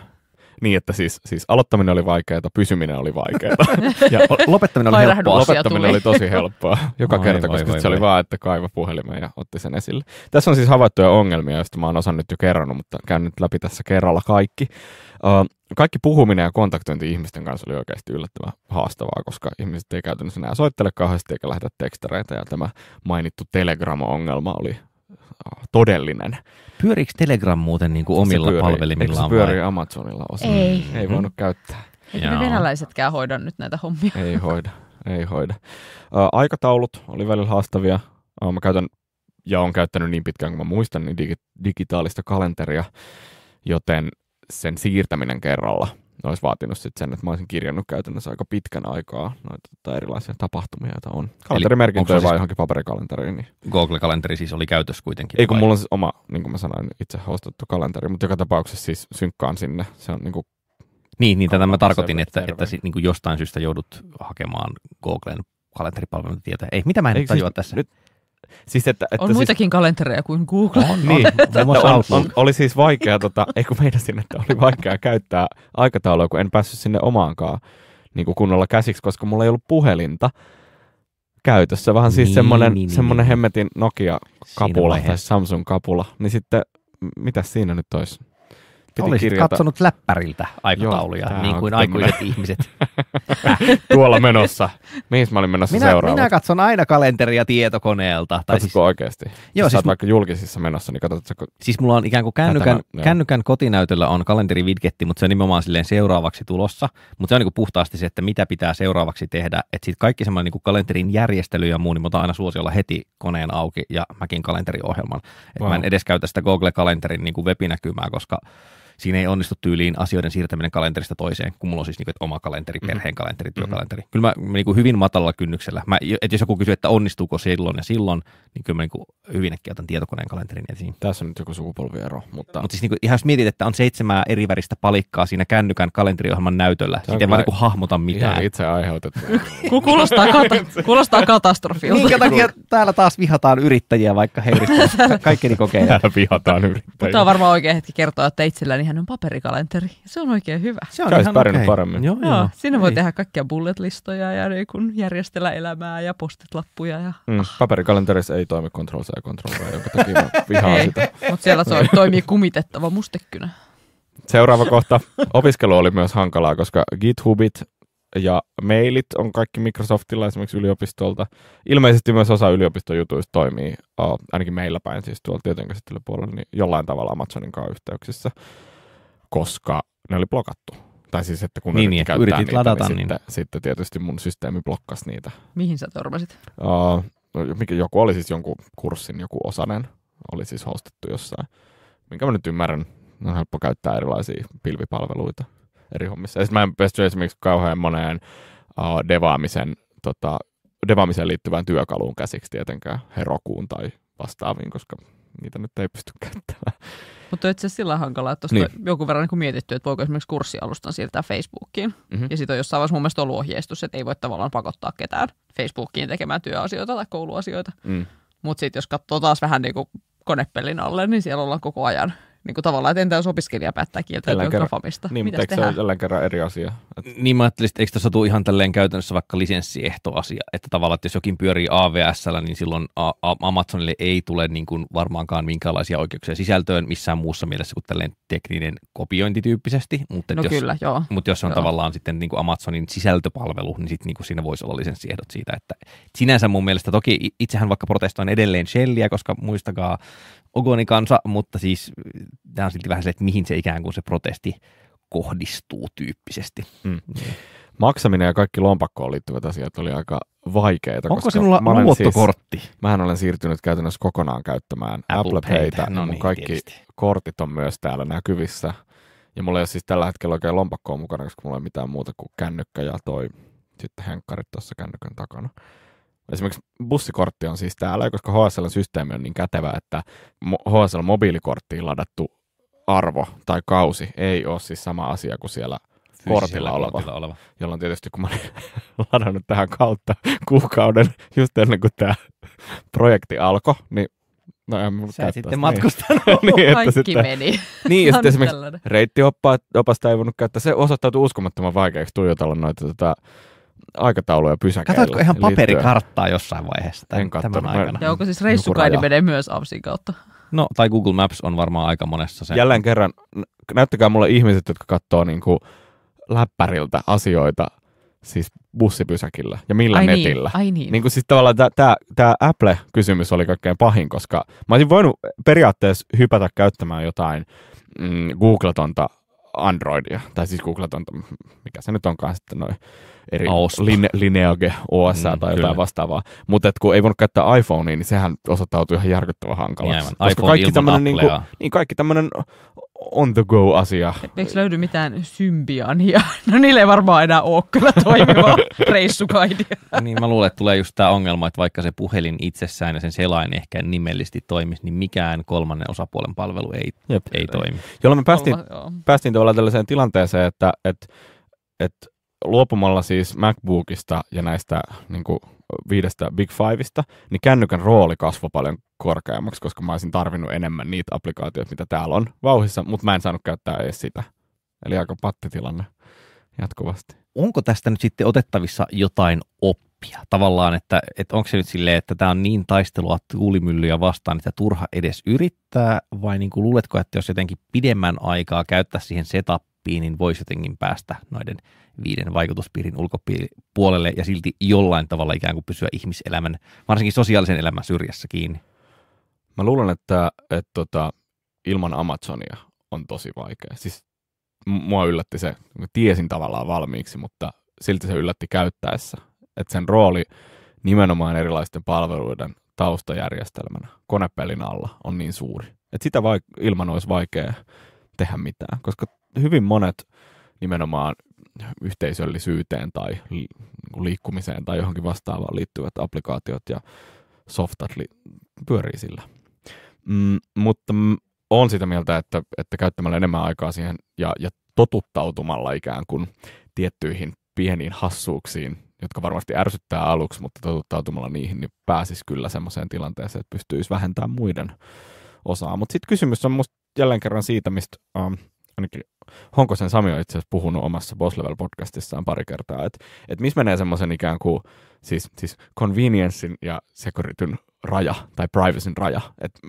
Niin, että siis, siis aloittaminen oli vaikeaa, pysyminen oli vaikeaa. *laughs* ja lopettaminen oli helppoa. Lopettaminen tuli. oli tosi helppoa joka vai, kerta, vai, koska vai, se vai. oli vaan, että kaiva puhelimen ja otti sen esille. Tässä on siis havaittuja ongelmia, joista mä oon osan nyt jo kerran, mutta käyn nyt läpi tässä kerralla kaikki. Uh, kaikki puhuminen ja kontaktointi ihmisten kanssa oli oikeasti yllättävän haastavaa, koska ihmiset ei käytännössä enää soittele kauheasti eikä lähdetä tekstereitä ja tämä mainittu Telegram-ongelma oli todellinen. Pyöriikö Telegram muuten niin kuin omilla pyörii, palvelimillaan? se pyöri vai? Amazonilla osa? Ei. Ei mm-hmm. voinut käyttää. Eikö ne venäläisetkään hoida nyt näitä hommia? Ei hoida, ei hoida. aikataulut oli välillä haastavia. mä käytän ja on käyttänyt niin pitkään kuin mä muistan, niin digitaalista kalenteria, joten sen siirtäminen kerralla ne olisi vaatinut sit sen, että mä olisin kirjannut käytännössä aika pitkän aikaa noita tota, erilaisia tapahtumia, joita on. Kalenterimerkintöjä siis vai johonkin paperikalenteriin. Niin. Google-kalenteri siis oli käytössä kuitenkin. Ei kun vai? mulla on siis oma, niin kuin mä sanoin, itse hostattu kalenteri, mutta joka tapauksessa siis synkkaan sinne. Se on niin kuin niin, niin tätä mä tarkoitin, että, että sit, niin kuin jostain syystä joudut hakemaan Googlen kalenteripalvelun tietää. Ei, mitä mä en Eikö siis tajua siis, tässä? Nyt Siis että, että on siis, kalentereja kuin Google. On, niin, on, on, on, oli siis vaikea, tota, ei kun meinasin, että oli vaikea käyttää aikataulua, kun en päässyt sinne omaankaan niin kuin kunnolla käsiksi, koska mulla ei ollut puhelinta käytössä, vaan siis niin, semmoinen, niin, niin semmoinen niin. hemmetin Nokia-kapula tai Samsung-kapula. Niin sitten, mitä siinä nyt olisi? Piti Olisit kirjata. katsonut läppäriltä aikatauluja, Joo, niin kuin aikuiset ihmiset. *laughs* Äh, tuolla menossa. Mihin mä olin menossa minä, Minä katson aina kalenteria tietokoneelta. Tai Katsotko siis... oikeasti? Siis joo, siis siis vaikka julkisissa menossa, niin katsotko... Kun... Siis mulla on ikään kuin kännykän, Tätä, kännykän kotinäytöllä on kalenterividgetti, mutta se on nimenomaan silleen seuraavaksi tulossa. Mutta se on niin kuin puhtaasti se, että mitä pitää seuraavaksi tehdä. Että sitten kaikki semmoinen niin kuin kalenterin järjestely ja muu, niin mä aina suosiolla heti koneen auki ja mäkin kalenteriohjelman. Että wow. mä en edes käytä sitä Google-kalenterin niin kuin webinäkymää, koska siinä ei onnistu tyyliin asioiden siirtäminen kalenterista toiseen, kun mulla on siis niin kuin, oma kalenteri, mhm. perheen kalenteri, työkalenteri. Mm-hmm. Kyllä mä niin kuin hyvin matalalla kynnyksellä, mä, et jos joku kysyy, että onnistuuko silloin ja silloin, niin kyllä mä niin kuin hyvin äkkiä otan tietokoneen kalenterin esiin. Tässä on nyt joku sukupolviero. Mutta, mutta siis niin kuin, ihan jos mietit, että on seitsemää eri väristä palikkaa siinä kännykän kalenteriohjelman näytöllä, sitten ei vaan niin hahmota mitään. Ihan itse aiheutettu. kuulostaa, kata, kuulostaa katastrofilta. Minkä takia täällä taas vihataan yrittäjiä, vaikka he *laughs* kaikkeni kokeilla. Täällä vihataan yrittäjiä. Mutta on varmaan oikea hetki kertoa, että itselläni siihen on paperikalenteri. Se on oikein hyvä. Se on Sä ihan okay. paremmin. Joo, joo, Siinä voi Ei. Niin. tehdä kaikkia bullet-listoja ja niin järjestellä elämää ja postitlappuja. Ja... Mm, ah. paperikalenterissa ei toimi Control C ja Control V, jonka takia mä vihaan sitä. Mutta siellä se *laughs* toimii kumitettava mustekynä. Seuraava kohta. Opiskelu oli myös hankalaa, koska GitHubit ja mailit on kaikki Microsoftilla esimerkiksi yliopistolta. Ilmeisesti myös osa yliopiston jutuista toimii, ainakin meillä päin, siis tuolla käsittelypuolella, niin jollain tavalla Amazonin kanssa yhteyksissä koska ne oli blokattu. Tai siis, että kun niin, niin yritit niitä, niin ladata, niin, niin, niin, Sitten, sitten tietysti mun systeemi blokkasi niitä. Mihin sä törmäsit? Uh, joku oli siis jonkun kurssin joku osanen, oli siis hostettu jossain. Minkä mä nyt ymmärrän, on helppo käyttää erilaisia pilvipalveluita eri hommissa. Ja mä en pesty esimerkiksi kauhean moneen uh, devaamisen, tota, devaamiseen liittyvään työkaluun käsiksi tietenkään, herokuun tai vastaaviin, koska niitä nyt ei pysty käyttämään. Mutta itse asiassa sillä hankalaa, että niin. joku verran niin mietitty, että voiko esimerkiksi kurssialustan siirtää Facebookiin. Mm-hmm. Ja siitä on jossain vaiheessa mun mielestä ollut ohjeistus, että ei voi tavallaan pakottaa ketään Facebookiin tekemään työasioita tai kouluasioita. Mm. Mutta sitten jos katsoo taas vähän niin kuin konepellin alle, niin siellä ollaan koko ajan niin kuin tavallaan, että entä jos opiskelija päättää kieltäytyä grafamista? Niin, mutta eikö se ole jälleen kerran eri asia? Et... Niin mä ajattelin, että eikö tässä tule ihan tälleen käytännössä vaikka lisenssiehtoasia, että tavallaan, että jos jokin pyörii avs niin silloin A- A- Amazonille ei tule niin kuin varmaankaan minkäänlaisia oikeuksia sisältöön missään muussa mielessä kuin tälleen tekninen kopiointityyppisesti, mutta no jos, kyllä, joo. Mutta jos se on joo. tavallaan sitten niin kuin Amazonin sisältöpalvelu, niin sitten niin kuin siinä voisi olla lisenssiehdot siitä, että sinänsä mun mielestä toki itsehän vaikka protestoin edelleen Shellia, koska muistakaa, Ogonin kanssa, mutta siis äh, tämä on silti vähän se, että mihin se ikään kuin se protesti kohdistuu tyyppisesti. Mm. Niin. Maksaminen ja kaikki lompakkoon liittyvät asiat oli aika vaikeita. Onko koska sinulla mä siis- luottokortti? Siis, mähän olen siirtynyt käytännössä kokonaan käyttämään Apple, Paytä. No niin, kaikki tietysti. kortit on myös täällä näkyvissä. Ja mulla ei ole siis tällä hetkellä oikein lompakkoa mukana, koska mulla ei mitään muuta kuin kännykkä ja toi sitten henkkarit tuossa kännykän takana. Esimerkiksi bussikortti on siis täällä, koska HSL-systeemi on niin kätevä, että HSL-mobiilikorttiin ladattu arvo tai kausi ei ole siis sama asia kuin siellä kortilla oleva, oleva, jolloin tietysti kun mä olin *laughs* ladannut tähän kautta kuukauden just ennen kuin tämä projekti alkoi, niin No en mulla Sä sitten niin. matkustanut. niin, *laughs* niin että sitten, meni. Niin, ja *laughs* sitten esimerkiksi reittiopasta ei voinut käyttää. Se osoittautui uskomattoman vaikeaksi tuijotella noita tota, aikatauluja pysäkeillä. Katsoitko ihan paperikarttaa liittyen. jossain vaiheessa tämän, en katsonut, tämän aikana? Ja onko siis reissukaidi menee myös Avsin kautta? No, tai Google Maps on varmaan aika monessa se. Jälleen kerran, näyttäkää mulle ihmiset, jotka katsoo niin kuin läppäriltä asioita, siis bussipysäkillä ja millä ai niin, netillä. Niin, niin. niin kuin siis tavallaan tämä Apple-kysymys oli kaikkein pahin, koska mä olisin voinut periaatteessa hypätä käyttämään jotain mm, googletonta Androidia, tai siis googlatonta, mikä se nyt onkaan sitten noin eri line, Lineage OS mm, tai jotain kyllä. vastaavaa. Mutta kun ei voinut käyttää iPhonea, niin sehän osoittautui ihan järkyttävän hankalaksi. Jäävän. Koska kaikki tämmöinen, niin, kuin, niin kaikki tämmöinen on the go asia. Eikö löydy mitään symbiania? *laughs* No niille ei varmaan enää ole kyllä toimiva *laughs* reissukaidia. niin mä luulen, että tulee just tämä ongelma, että vaikka se puhelin itsessään ja sen selain ehkä nimellisesti toimisi, niin mikään kolmannen osapuolen palvelu ei, Jep. ei toimi. Jolloin me päästiin, Olla, päästiin tavallaan tällaiseen tilanteeseen, että, että, että luopumalla siis MacBookista ja näistä niin kuin, viidestä Big Fiveista, niin kännykän rooli kasvoi paljon korkeammaksi, koska mä olisin tarvinnut enemmän niitä applikaatioita, mitä täällä on vauhissa, mutta mä en saanut käyttää edes sitä. Eli aika pattitilanne jatkuvasti. Onko tästä nyt sitten otettavissa jotain oppia? Tavallaan, että, että onko se nyt silleen, että tämä on niin taistelua tuulimyllyjä vastaan, että turha edes yrittää, vai niin kuin luuletko, että jos jotenkin pidemmän aikaa käyttää siihen setup nappiin, niin voisi jotenkin päästä noiden viiden vaikutuspiirin ulkopuolelle ja silti jollain tavalla ikään kuin pysyä ihmiselämän, varsinkin sosiaalisen elämän syrjässä kiinni? Mä luulen, että, että tota, ilman Amazonia on tosi vaikea. Siis mua yllätti se, mä tiesin tavallaan valmiiksi, mutta silti se yllätti käyttäessä. Että sen rooli nimenomaan erilaisten palveluiden taustajärjestelmänä konepelin alla on niin suuri. Että sitä vaik- ilman olisi vaikea tehdä mitään, koska hyvin monet nimenomaan yhteisöllisyyteen tai niin liikkumiseen tai johonkin vastaavaan liittyvät applikaatiot ja softat li- pyörii sillä. Mm, mutta on sitä mieltä, että, että käyttämällä enemmän aikaa siihen ja, ja totuttautumalla ikään kuin tiettyihin pieniin hassuuksiin, jotka varmasti ärsyttää aluksi, mutta totuttautumalla niihin, niin pääsisi kyllä sellaiseen tilanteeseen, että pystyisi vähentämään muiden osaa. Mutta sitten kysymys on musta jälleen kerran siitä, mistä ähm, ainakin Honkosen Sami on itse asiassa puhunut omassa Boss Level-podcastissaan pari kertaa, että, että missä menee semmoisen ikään kuin siis, siis conveniencein ja securityn raja tai privacyn raja, että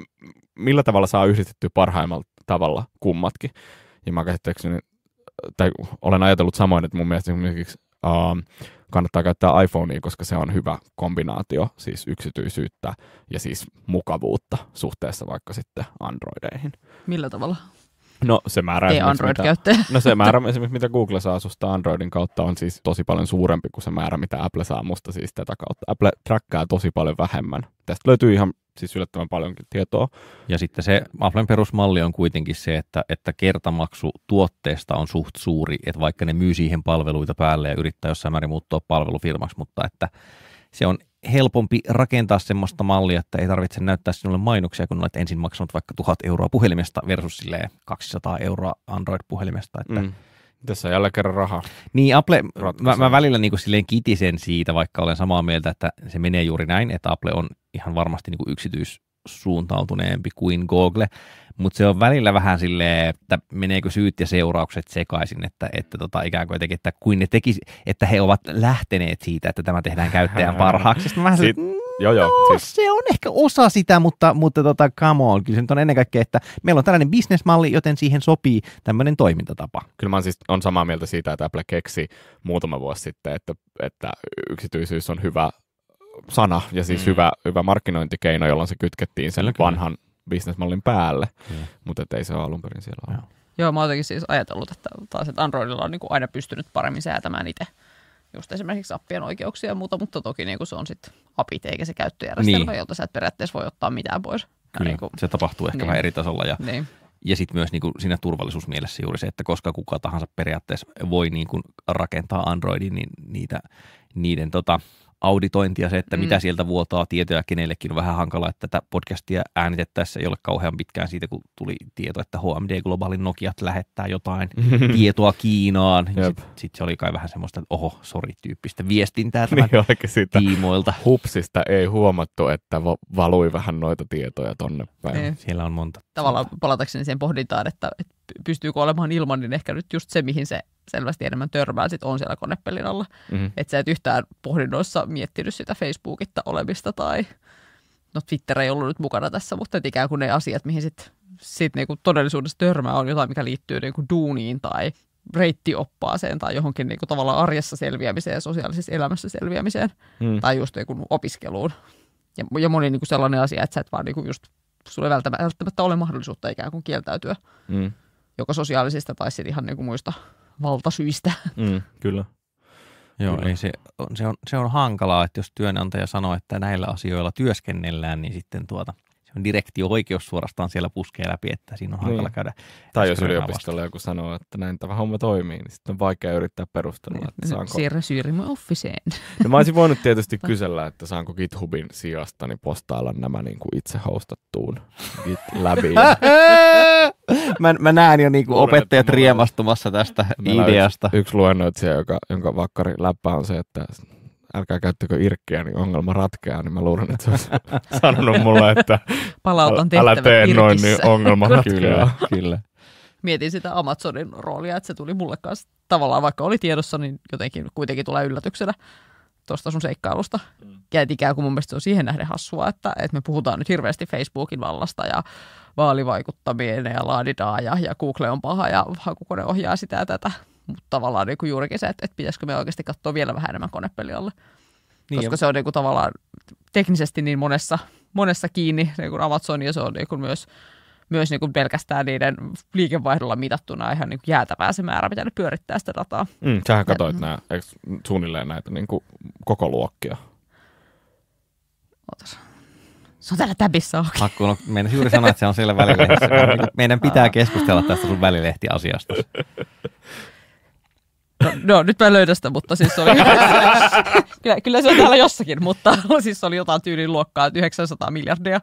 millä tavalla saa yhdistettyä parhaimmalla tavalla kummatkin. Ja mä käsittääkseni, tai olen ajatellut samoin, että mun mielestä esimerkiksi um, kannattaa käyttää iPhonea, koska se on hyvä kombinaatio, siis yksityisyyttä ja siis mukavuutta suhteessa vaikka sitten Androideihin. Millä tavalla? No se määrä, Ei android Mitä, no se määrä *laughs* esimerkiksi, mitä Google saa susta Androidin kautta, on siis tosi paljon suurempi kuin se määrä, mitä Apple saa musta siis tätä kautta. Apple trackkaa tosi paljon vähemmän. Tästä löytyy ihan siis yllättävän paljonkin tietoa. Ja sitten se Applen perusmalli on kuitenkin se, että, että kertamaksu tuotteesta on suht suuri, että vaikka ne myy siihen palveluita päälle ja yrittää jossain määrin muuttua palvelufirmaksi, mutta että se on helpompi rakentaa semmoista mallia, että ei tarvitse näyttää sinulle mainoksia, kun olet ensin maksanut vaikka 1000 euroa puhelimesta versus 200 euroa Android-puhelimesta. Että mm. Tässä on jälleen kerran rahaa. Niin, Apple, mä, mä, välillä niin kuin silleen kitisen siitä, vaikka olen samaa mieltä, että se menee juuri näin, että Apple on ihan varmasti niin kuin yksityis, suuntautuneempi kuin Google, mutta se on välillä vähän silleen, että meneekö syyt ja seuraukset sekaisin, että, että tota, ikään kuin jotenkin, että kuin ne tekis, että he ovat lähteneet siitä, että tämä tehdään käyttäjän parhaaksi. Sitten sit, joo, joo, no, siis. se on ehkä osa sitä, mutta, mutta tota, come on, kyllä se nyt on ennen kaikkea, että meillä on tällainen bisnesmalli, joten siihen sopii tämmöinen toimintatapa. Kyllä mä on siis on samaa mieltä siitä, että Apple keksi muutama vuosi sitten, että, että yksityisyys on hyvä sana ja siis mm. hyvä, hyvä markkinointikeino, jolloin se kytkettiin sen kyllä, vanhan bisnesmallin päälle, mm. mutta ei se ole alun perin siellä ollut. Joo, mä oon siis ajatellut, että taas että Androidilla on niin kuin aina pystynyt paremmin säätämään itse just esimerkiksi appien oikeuksia ja muuta, mutta toki niin kuin se on sitten apit eikä se käyttöjärjestelmä, niin. jolta sä et periaatteessa voi ottaa mitään pois. Kyllä, niin kuin, se tapahtuu ehkä niin. vähän eri tasolla ja, niin. ja sitten myös niin kuin siinä turvallisuusmielessä juuri se, että koska kuka tahansa periaatteessa voi niin kuin rakentaa Androidin, niin niitä, niiden tota, auditointia, se, että mm. mitä sieltä vuotaa tietoja kenellekin on vähän hankala, että tätä podcastia äänitettäessä ei ole kauhean pitkään siitä, kun tuli tieto, että HMD Globalin Nokiat lähettää jotain *laughs* tietoa Kiinaan. Niin Sitten sit se oli kai vähän semmoista, että oho, sori tyyppistä viestintää tämän niin, *laughs* tiimoilta. Hupsista ei huomattu, että valui vähän noita tietoja tonne päin. Ei. Niin. Siellä on monta. Tavallaan palatakseni siihen pohdintaan, että, että pystyykö olemaan ilman, niin ehkä nyt just se, mihin se selvästi enemmän törmää sit on siellä konepelin alla. Mm-hmm. Että sä et yhtään pohdinnoissa miettinyt sitä Facebookitta olemista tai no Twitter ei ollut nyt mukana tässä, mutta et ikään kuin ne asiat, mihin sit, sit niinku todellisuudessa törmää on jotain, mikä liittyy niinku duuniin tai reittioppaaseen tai johonkin niinku tavallaan arjessa selviämiseen ja sosiaalisessa elämässä selviämiseen mm. tai just niinku opiskeluun. Ja, ja moni niinku sellainen asia, että sä et vaan niinku just, sulle välttämättä, välttämättä ole mahdollisuutta ikään kuin kieltäytyä. Mm joko sosiaalisista tai sitten ihan niinku muista valtasyistä. Mm, kyllä. Joo, Kyllä. ei se, on, se, on, se on hankalaa, että jos työnantaja sanoo, että näillä asioilla työskennellään, niin sitten tuota – se on direktio oikeus suorastaan siellä puskee läpi, että siinä on niin. hankala käydä. Tai jos yliopistolla joku sanoo, että näin tämä homma toimii, niin sitten on vaikea yrittää perustella, että niin, saanko... Siirrä syyrimme officeen. No mä olisin voinut tietysti *laughs* kysellä, että saanko GitHubin sijasta niin postailla nämä niin kuin itse hostattuun läpi. *laughs* mä, mä näen jo niin kuin opettajat riemastumassa tästä Meillä ideasta. Yksi, yksi luennoitsija, joka, jonka vakkari läppä on se, että älkää käyttäkö irkkiä, niin ongelma ratkeaa, niin mä luulen, että se on *laughs* sanonut mulle, että Palautan älä tee irkissä. noin, niin ongelma ratkeaa. kyllä, kyllä. Mietin sitä Amazonin roolia, että se tuli mulle kanssa tavallaan, vaikka oli tiedossa, niin jotenkin kuitenkin tulee yllätyksenä tuosta sun seikkailusta. Mm. Ja et ikään kuin mun mielestä se on siihen nähden hassua, että, että me puhutaan nyt hirveästi Facebookin vallasta ja vaalivaikuttaminen ja laadidaa ja, ja Google on paha ja hakukone ohjaa sitä ja tätä mutta tavallaan niin kuin juurikin se, että, että pitäisikö me oikeasti katsoa vielä vähän enemmän konepelialle. Niin koska jo. se on niin kuin tavallaan teknisesti niin monessa, monessa kiinni, niin kuin Amazon, ja se on niin kuin myös, myös niin kuin pelkästään niiden liikevaihdolla mitattuna ihan niin kuin jäätävää se määrä, mitä ne pyörittää sitä dataa. Mm, sähän katsoit ja, nämä, eikö suunnilleen näitä niin kuin koko luokkia? Ootas. Se on täällä täbissä auki. Okay. no, meidän juuri sanoa, että se on siellä välilehdessä. *laughs* Meidän pitää keskustella tästä sun välilehtiasiasta. No, no, nyt mä en löydä sitä, mutta siis oli... *laughs* kyllä, kyllä se on täällä jossakin, mutta *laughs* siis oli jotain tyylin luokkaa 900 miljardia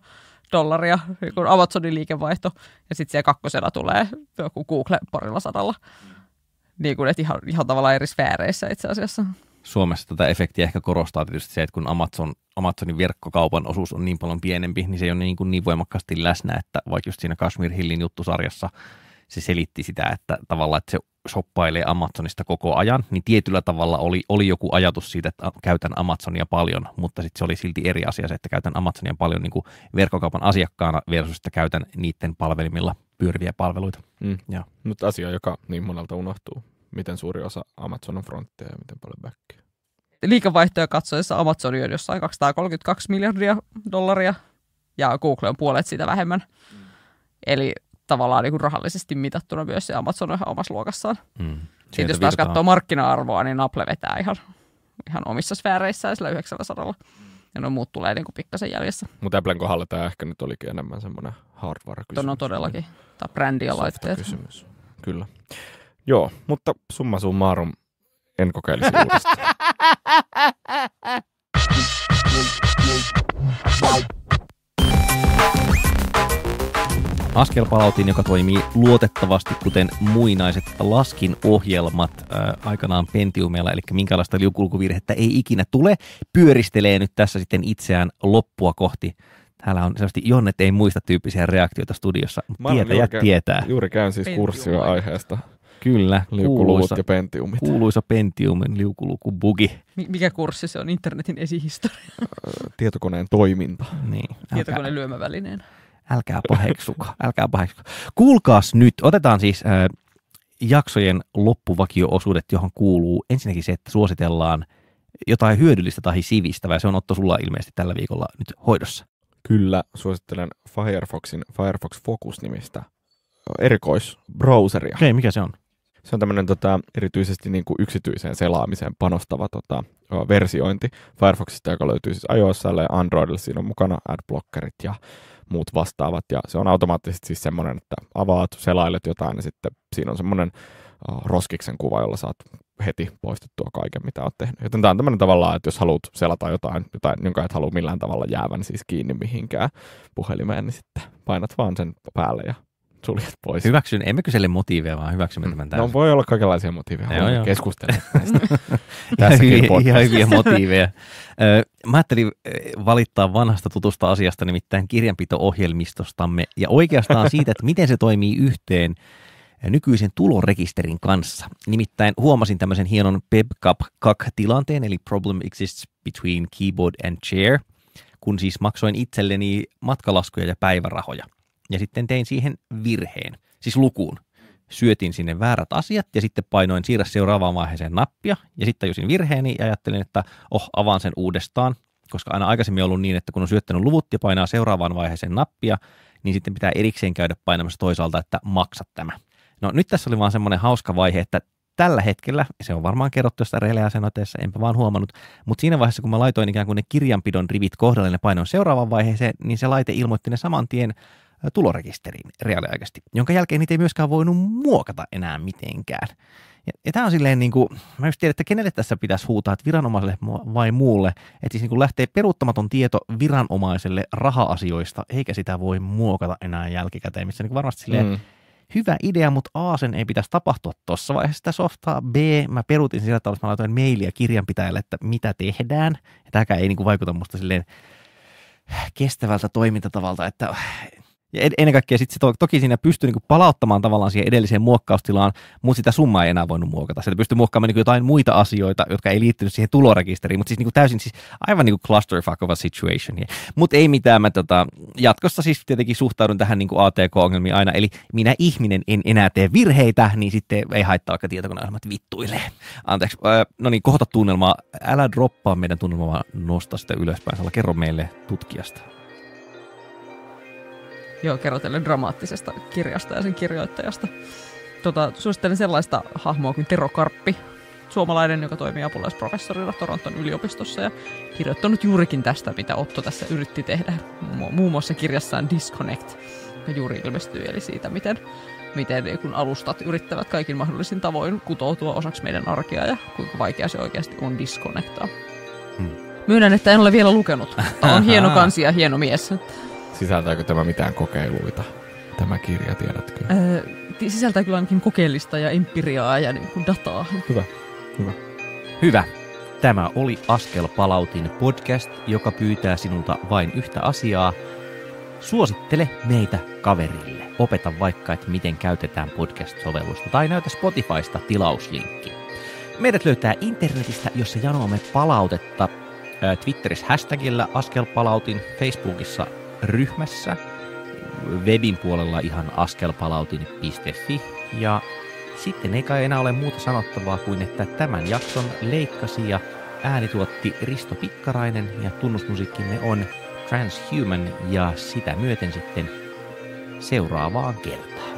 dollaria, kun Amazonin liikevaihto, ja sitten siellä kakkosena tulee joku Google parilla sadalla. Niin kuin, että ihan, ihan tavallaan eri sfääreissä itse asiassa. Suomessa tätä efektiä ehkä korostaa tietysti se, että kun Amazon, Amazonin verkkokaupan osuus on niin paljon pienempi, niin se ei ole niin, kuin niin voimakkaasti läsnä, että vaikka just siinä Kashmir Hillin juttusarjassa se selitti sitä, että tavallaan että se shoppailee Amazonista koko ajan, niin tietyllä tavalla oli, oli joku ajatus siitä, että käytän Amazonia paljon, mutta sitten se oli silti eri asia se, että käytän Amazonia paljon niin kuin verkkokaupan asiakkaana versus, että käytän niiden palvelimilla pyöriviä palveluita. Mm. Ja. Mutta asia, joka niin monelta unohtuu. Miten suuri osa Amazon on ja miten paljon backia? Liikavaihtoja katsoessa Amazon on jossain 232 miljardia dollaria ja Google on puolet siitä vähemmän. Mm. Eli tavallaan niin kuin rahallisesti mitattuna myös se Amazon on ihan omassa luokassaan. Mm. Sitten jos taas katsoo markkina-arvoa, niin Apple vetää ihan, ihan omissa sfääreissään sillä 900. Ja no muut tulee niin pikkasen jäljessä. Mutta Applen kohdalla tämä ehkä nyt olikin enemmän semmoinen hardware-kysymys. No todellakin. Tämä brändi ja laitteet. kysymys, kyllä. Joo, mutta summa summarum en kokeilisi uudestaan. *laughs* askelpalautin, joka toimii luotettavasti, kuten muinaiset laskin ohjelmat äh, aikanaan pentiumilla eli minkälaista liukulkuvirhettä ei ikinä tule, pyöristelee nyt tässä sitten itseään loppua kohti. Täällä on sellaista Jonnet ei muista tyyppisiä reaktioita studiossa, mutta ja tietää. Juuri käyn siis kurssia aiheesta. Kyllä, liukuluvut ja pentiumit. Kuuluisa pentiumin liukulukubugi. Mikä kurssi se on internetin esihistoria? Tietokoneen toiminta. Niin. Tietokoneen lyömävälineen. Älkää paheksuko, älkää paheksuko. Kuulkaas nyt, otetaan siis ää, äh, jaksojen loppuvakio-osuudet, johon kuuluu ensinnäkin se, että suositellaan jotain hyödyllistä tai sivistävää. Se on Otto sulla ilmeisesti tällä viikolla nyt hoidossa. Kyllä, suosittelen Firefoxin Firefox Focus-nimistä erikoisbrowseria. Okei, okay, mikä se on? Se on tämmöinen tota, erityisesti niin kuin yksityiseen selaamiseen panostava tota, versiointi Firefoxista, joka löytyy siis iOSlle ja Androidille. Siinä on mukana adblockerit ja muut vastaavat. Ja se on automaattisesti siis semmoinen, että avaat, selailet jotain ja sitten siinä on semmoinen roskiksen kuva, jolla saat heti poistettua kaiken, mitä olet tehnyt. Joten tämä on tämmöinen tavallaan, että jos haluat selata jotain, jotain jonka et halua millään tavalla jäävän siis kiinni mihinkään puhelimeen, niin sitten painat vaan sen päälle ja suljet pois. Hyväksyn, emme kysele motiiveja, vaan hyväksymme mm. tämän no, täysin. No voi olla kaikenlaisia motiiveja, joo, keskustella *laughs* Tässäkin ihan, ihan hyviä *laughs* motiiveja. Mä ajattelin valittaa vanhasta tutusta asiasta, nimittäin kirjanpito-ohjelmistostamme ja oikeastaan *laughs* siitä, että miten se toimii yhteen nykyisen tulorekisterin kanssa. Nimittäin huomasin tämmöisen hienon PEBCAP-tilanteen, eli Problem Exists Between Keyboard and Chair, kun siis maksoin itselleni matkalaskuja ja päivärahoja – ja sitten tein siihen virheen, siis lukuun. Syötin sinne väärät asiat ja sitten painoin siirrä seuraavaan vaiheeseen nappia ja sitten tajusin virheeni ja ajattelin, että oh, avaan sen uudestaan, koska aina aikaisemmin on ollut niin, että kun on syöttänyt luvut ja painaa seuraavaan vaiheeseen nappia, niin sitten pitää erikseen käydä painamassa toisaalta, että maksa tämä. No nyt tässä oli vaan semmoinen hauska vaihe, että tällä hetkellä, se on varmaan kerrottu jostain releasenoteessa, enpä vaan huomannut, mutta siinä vaiheessa, kun mä laitoin ikään kuin ne kirjanpidon rivit kohdalle ja painoin seuraavaan vaiheeseen, niin se laite ilmoitti ne saman tien tulorekisteriin reaaliaikaisesti, jonka jälkeen niitä ei myöskään voinut muokata enää mitenkään. Ja, ja tämä on silleen niin kuin, mä en tiedä, että kenelle tässä pitäisi huutaa, että viranomaiselle vai muulle, että siis niin kuin lähtee peruuttamaton tieto viranomaiselle raha-asioista, eikä sitä voi muokata enää jälkikäteen, missä niin kuin varmasti silleen, mm. hyvä idea, mutta A, sen ei pitäisi tapahtua tuossa vaiheessa sitä softaa, B, mä peruutin sillä tavalla, että mä laitoin mailia kirjanpitäjälle, että mitä tehdään, tämäkään ei niin kuin vaikuta musta silleen kestävältä toimintatavalta, että ja ennen kaikkea sit se to- toki siinä pystyy niinku palauttamaan tavallaan siihen edelliseen muokkaustilaan, mutta sitä summaa ei enää voinut muokata. Sieltä pystyy muokkaamaan niinku jotain muita asioita, jotka ei liittynyt siihen tulorekisteriin, mutta siis niinku täysin siis aivan niinku clusterfuck of a situation. Mutta ei mitään, mä tota, jatkossa siis tietenkin suhtaudun tähän niinku ATK-ongelmiin aina, eli minä ihminen en enää tee virheitä, niin sitten ei haittaa, vaikka tietokoneohjelmat vittuilee. Anteeksi, öö, no niin, kohta tunnelmaa. Älä droppaa meidän tunnelmaa, vaan nosta sitä ylöspäin. Sala, kerro meille tutkijasta. Joo, teille dramaattisesta kirjasta ja sen kirjoittajasta. Tota, suosittelen sellaista hahmoa kuin Tero Karppi, suomalainen, joka toimii apulaisprofessorina Toronton yliopistossa ja kirjoittanut juurikin tästä, mitä Otto tässä yritti tehdä, muun muassa kirjassaan Disconnect, joka juuri ilmestyy, eli siitä, miten, miten niin kun alustat yrittävät kaikin mahdollisin tavoin kutoutua osaksi meidän arkea ja kuinka vaikea se oikeasti on disconnectaa. Hmm. Myönnän, että en ole vielä lukenut, Tämä on hieno kansi ja hieno mies. Sisältääkö tämä mitään kokeiluita, tämä kirja, tiedätkö? Öö, sisältää kyllä ainakin kokeellista ja empiriaa ja niin kuin dataa. Hyvä, hyvä. Hyvä. Tämä oli Askel Palautin podcast, joka pyytää sinulta vain yhtä asiaa. Suosittele meitä kaverille. Opeta vaikka, että miten käytetään podcast-sovellusta tai näytä Spotifysta tilauslinkki. Meidät löytää internetistä, jossa janoamme palautetta Twitterissä hashtagillä askelpalautin, Facebookissa ryhmässä. Webin puolella ihan askelpalautin.fi ja sitten ei kai enää ole muuta sanottavaa kuin, että tämän jakson leikkasi ja äänituotti Risto Pikkarainen ja tunnusmusiikkimme on Transhuman ja sitä myöten sitten seuraavaan kertaan.